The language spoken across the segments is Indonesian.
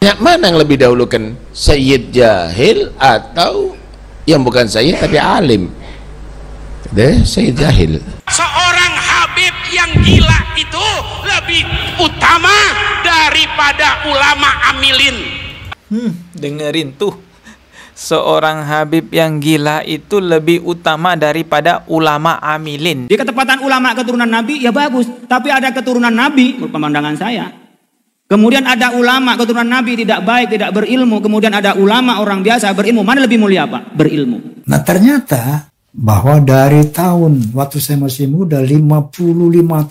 Yang mana yang lebih dahulukan? Sayyid jahil atau yang bukan sayyid tapi alim? Deh, sayyid jahil. Seorang habib yang gila itu lebih utama daripada ulama amilin. Hmm, dengerin tuh. Seorang habib yang gila itu lebih utama daripada ulama amilin. Di ketepatan ulama keturunan nabi ya bagus, tapi ada keturunan nabi pemandangan saya Kemudian ada ulama keturunan Nabi tidak baik, tidak berilmu. Kemudian ada ulama orang biasa berilmu. Mana lebih mulia pak? Berilmu. Nah ternyata bahwa dari tahun waktu saya masih muda 55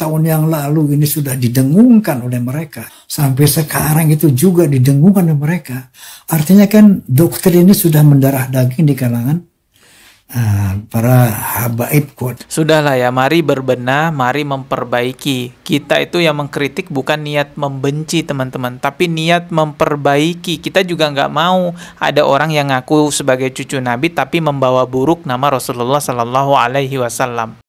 tahun yang lalu ini sudah didengungkan oleh mereka sampai sekarang itu juga didengungkan oleh mereka artinya kan dokter ini sudah mendarah daging di kalangan Ah, para habaib kuat. Sudahlah ya, mari berbenah, mari memperbaiki. Kita itu yang mengkritik bukan niat membenci teman-teman, tapi niat memperbaiki. Kita juga nggak mau ada orang yang ngaku sebagai cucu Nabi tapi membawa buruk nama Rasulullah Sallallahu Alaihi Wasallam.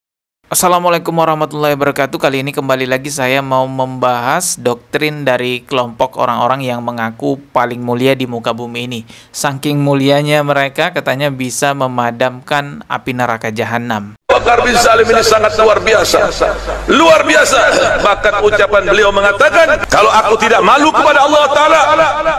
Assalamualaikum warahmatullahi wabarakatuh. Kali ini kembali lagi saya mau membahas doktrin dari kelompok orang-orang yang mengaku paling mulia di muka bumi ini. Saking mulianya mereka katanya bisa memadamkan api neraka jahanam. Bakar bin Salim ini sangat luar biasa luar biasa bahkan ucapan beliau mengatakan kalau aku tidak malu kepada Allah Ta'ala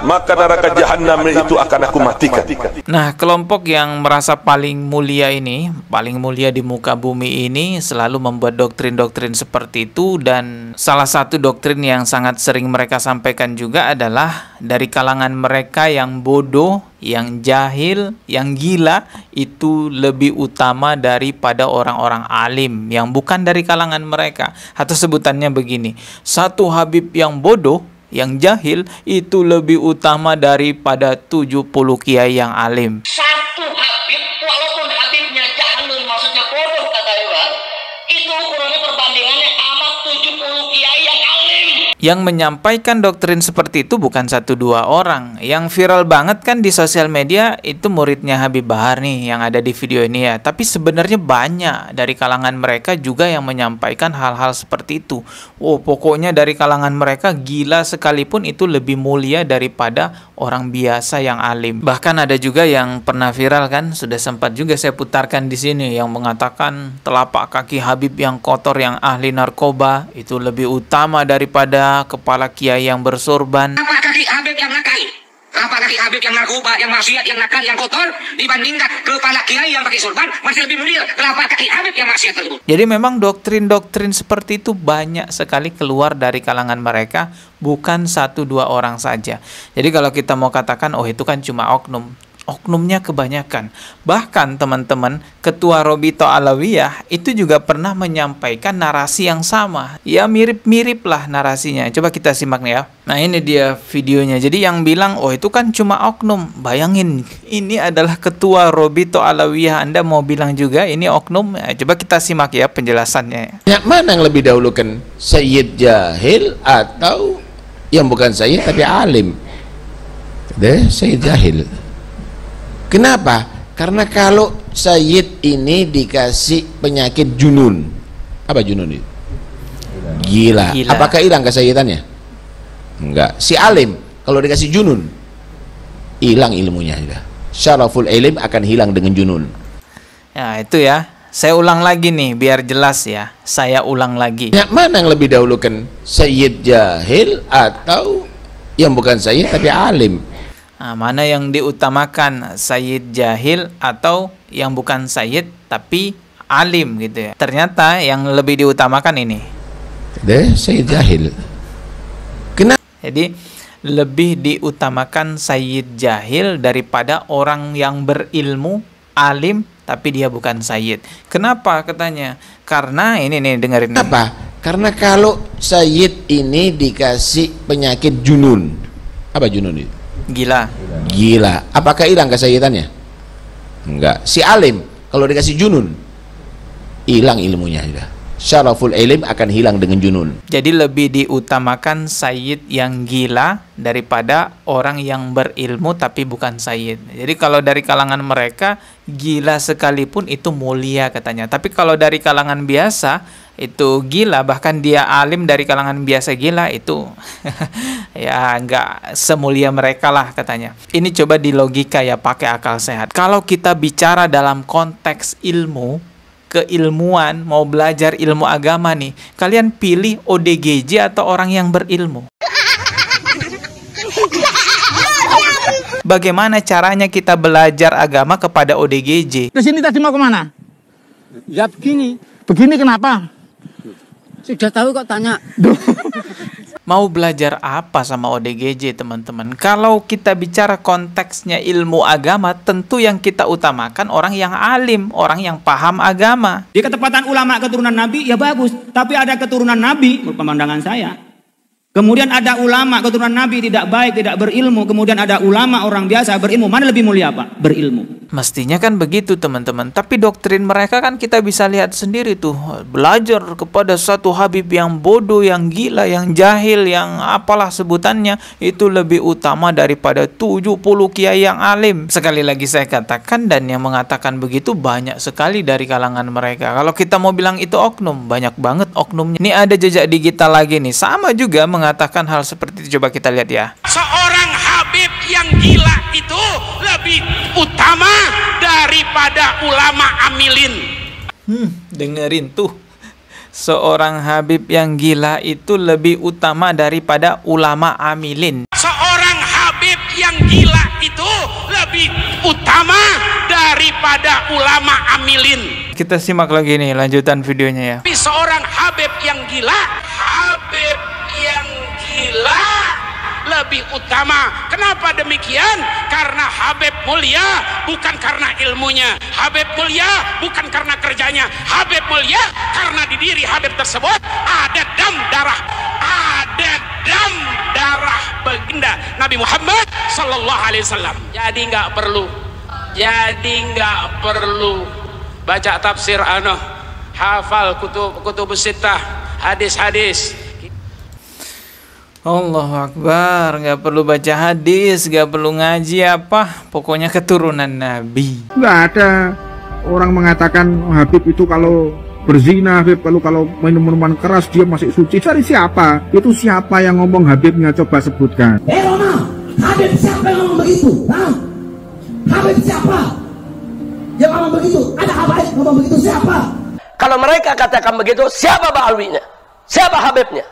maka neraka jahannam itu akan aku matikan nah kelompok yang merasa paling mulia ini paling mulia di muka bumi ini selalu membuat doktrin-doktrin seperti itu dan salah satu doktrin yang sangat sering mereka sampaikan juga adalah dari kalangan mereka yang bodoh, yang jahil, yang gila itu lebih utama daripada orang-orang alim yang bukan dari kalangan mereka. Atau sebutannya begini, satu Habib yang bodoh, yang jahil itu lebih utama daripada 70 kiai yang alim. Satu Habib, walaupun Habibnya jahil, maksudnya bodoh kata Iwan, itu ukurannya perbandingannya amat 70 kiai yang alim. Yang menyampaikan doktrin seperti itu bukan satu dua orang. Yang viral banget kan di sosial media itu muridnya Habib Bahar nih yang ada di video ini ya. Tapi sebenarnya banyak dari kalangan mereka juga yang menyampaikan hal-hal seperti itu. Oh, pokoknya dari kalangan mereka gila sekalipun itu lebih mulia daripada orang biasa yang alim. Bahkan ada juga yang pernah viral kan, sudah sempat juga saya putarkan di sini yang mengatakan telapak kaki Habib yang kotor yang ahli narkoba itu lebih utama daripada kepala kiai yang bersorban. Apakah Ki Habib yang nakal? Apakah Ki Habib yang narkoba, yang maksiat, yang nakal, yang kotor dibandingkan kepala kiai yang pakai sorban masih lebih mulia kenapa kaki Habib yang maksiat tersebut? Jadi memang doktrin-doktrin seperti itu banyak sekali keluar dari kalangan mereka, bukan satu dua orang saja. Jadi kalau kita mau katakan oh itu kan cuma oknum, oknumnya kebanyakan. Bahkan teman-teman, Ketua Robito Alawiyah itu juga pernah menyampaikan narasi yang sama. Ya mirip-mirip lah narasinya. Coba kita simak nih ya. Nah ini dia videonya. Jadi yang bilang, oh itu kan cuma oknum. Bayangin, ini adalah Ketua Robito Alawiyah. Anda mau bilang juga ini oknum? Ya, coba kita simak ya penjelasannya. Yang mana yang lebih dahulu kan Sayyid Jahil atau yang bukan Sayyid tapi Alim? Deh, Sayyid Jahil. Kenapa? Karena kalau Sayyid ini dikasih penyakit junun. Apa junun itu? Gila. Gila. Apakah hilang kesayyidannya? Enggak. Si alim kalau dikasih junun hilang ilmunya sudah. Syaraful ilim akan hilang dengan junun. Ya, itu ya. Saya ulang lagi nih biar jelas ya. Saya ulang lagi. Yang mana yang lebih dahulukan? Sayyid jahil atau yang bukan sayyid tapi alim? Nah, mana yang diutamakan sayyid jahil atau yang bukan sayyid tapi alim gitu ya. Ternyata yang lebih diutamakan ini. Deh, sayyid jahil. Kenapa? Jadi lebih diutamakan sayyid jahil daripada orang yang berilmu alim tapi dia bukan sayyid. Kenapa katanya? Karena ini nih dengerin. Kenapa? Karena kalau sayyid ini dikasih penyakit junun. Apa junun itu? Gila. Gila. Apakah hilang kesayitannya? Enggak. Si alim kalau dikasih junun hilang ilmunya sudah. Syaraful ilim akan hilang dengan junun. Jadi lebih diutamakan sayyid yang gila daripada orang yang berilmu tapi bukan sayyid. Jadi kalau dari kalangan mereka gila sekalipun itu mulia katanya. Tapi kalau dari kalangan biasa itu gila bahkan dia alim dari kalangan biasa gila itu ya nggak semulia mereka lah katanya ini coba di logika ya pakai akal sehat kalau kita bicara dalam konteks ilmu keilmuan mau belajar ilmu agama nih kalian pilih ODGJ atau orang yang berilmu Bagaimana caranya kita belajar agama kepada ODGJ? kesini tadi mau kemana? Ya begini. Begini kenapa? Sudah tahu kok tanya. Mau belajar apa sama ODGJ teman-teman? Kalau kita bicara konteksnya ilmu agama, tentu yang kita utamakan orang yang alim, orang yang paham agama. Di ketepatan ulama keturunan Nabi ya bagus, tapi ada keturunan Nabi, pemandangan saya, Kemudian ada ulama keturunan Nabi tidak baik, tidak berilmu. Kemudian ada ulama orang biasa berilmu. Mana lebih mulia pak? Berilmu. Mestinya kan begitu teman-teman. Tapi doktrin mereka kan kita bisa lihat sendiri tuh. Belajar kepada satu Habib yang bodoh, yang gila, yang jahil, yang apalah sebutannya. Itu lebih utama daripada 70 kiai yang alim. Sekali lagi saya katakan dan yang mengatakan begitu banyak sekali dari kalangan mereka. Kalau kita mau bilang itu oknum, banyak banget oknumnya. Ini ada jejak digital lagi nih. Sama juga mengatakan hal seperti itu? Coba kita lihat ya. Seorang Habib yang gila itu lebih utama daripada ulama amilin. Hmm, dengerin tuh. Seorang Habib yang gila itu lebih utama daripada ulama amilin. Seorang Habib yang gila itu lebih utama daripada ulama amilin. Kita simak lagi nih lanjutan videonya ya. Tapi seorang Habib yang lebih utama. Kenapa demikian? Karena Habib mulia bukan karena ilmunya. Habib mulia bukan karena kerjanya. Habib mulia karena di diri Habib tersebut ada dam darah. Ada dam darah baginda Nabi Muhammad Sallallahu Alaihi Wasallam. Jadi nggak perlu. Jadi nggak perlu baca tafsir anoh hafal kutub kutub sitah hadis-hadis Allah Akbar, nggak perlu baca hadis, nggak perlu ngaji apa, pokoknya keturunan Nabi. Nggak ada orang mengatakan oh, Habib itu kalau berzina Habib kalau kalau minum minuman keras dia masih suci cari siapa itu siapa yang ngomong Habibnya coba sebutkan eh hey, Habib siapa yang ngomong begitu Hah? Habib siapa yang ngomong begitu ada habaib ngomong begitu siapa kalau mereka katakan begitu siapa Ba'alwinya siapa Habibnya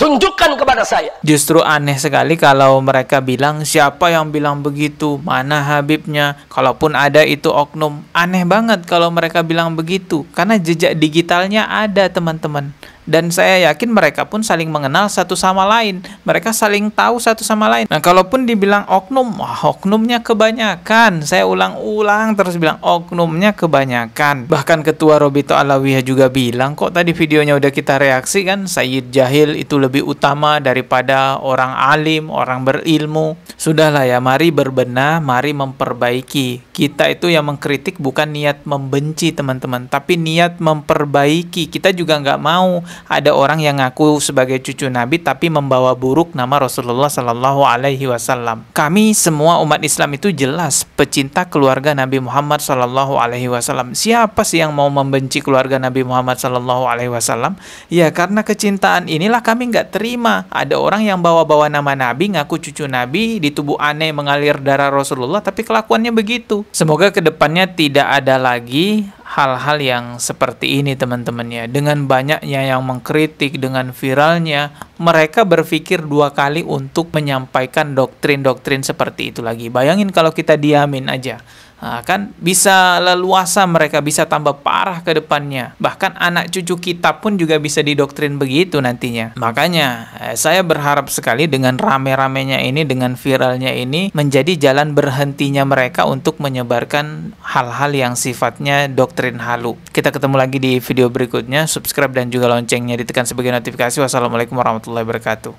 Tunjukkan kepada saya. Justru aneh sekali kalau mereka bilang siapa yang bilang begitu, mana Habibnya, kalaupun ada itu oknum. Aneh banget kalau mereka bilang begitu, karena jejak digitalnya ada teman-teman dan saya yakin mereka pun saling mengenal satu sama lain mereka saling tahu satu sama lain nah kalaupun dibilang oknum wah oknumnya kebanyakan saya ulang-ulang terus bilang oknumnya kebanyakan bahkan ketua Robito Alawiyah juga bilang kok tadi videonya udah kita reaksi kan Sayyid Jahil itu lebih utama daripada orang alim orang berilmu sudahlah ya mari berbenah mari memperbaiki kita itu yang mengkritik bukan niat membenci teman-teman tapi niat memperbaiki kita juga nggak mau ada orang yang ngaku sebagai cucu Nabi tapi membawa buruk nama Rasulullah Shallallahu Alaihi Wasallam. Kami semua umat Islam itu jelas pecinta keluarga Nabi Muhammad Shallallahu Alaihi Wasallam. Siapa sih yang mau membenci keluarga Nabi Muhammad Shallallahu Alaihi Wasallam? Ya karena kecintaan inilah kami nggak terima. Ada orang yang bawa-bawa nama Nabi ngaku cucu Nabi di tubuh aneh mengalir darah Rasulullah tapi kelakuannya begitu. Semoga kedepannya tidak ada lagi hal-hal yang seperti ini teman teman ya Dengan banyaknya yang mengkritik, dengan viralnya, mereka berpikir dua kali untuk menyampaikan doktrin-doktrin seperti itu lagi. Bayangin kalau kita diamin aja kan bisa leluasa mereka bisa tambah parah ke depannya. Bahkan anak cucu kita pun juga bisa didoktrin begitu nantinya. Makanya eh, saya berharap sekali dengan rame-ramenya ini dengan viralnya ini menjadi jalan berhentinya mereka untuk menyebarkan hal-hal yang sifatnya doktrin halu. Kita ketemu lagi di video berikutnya. Subscribe dan juga loncengnya ditekan sebagai notifikasi. Wassalamualaikum warahmatullahi wabarakatuh.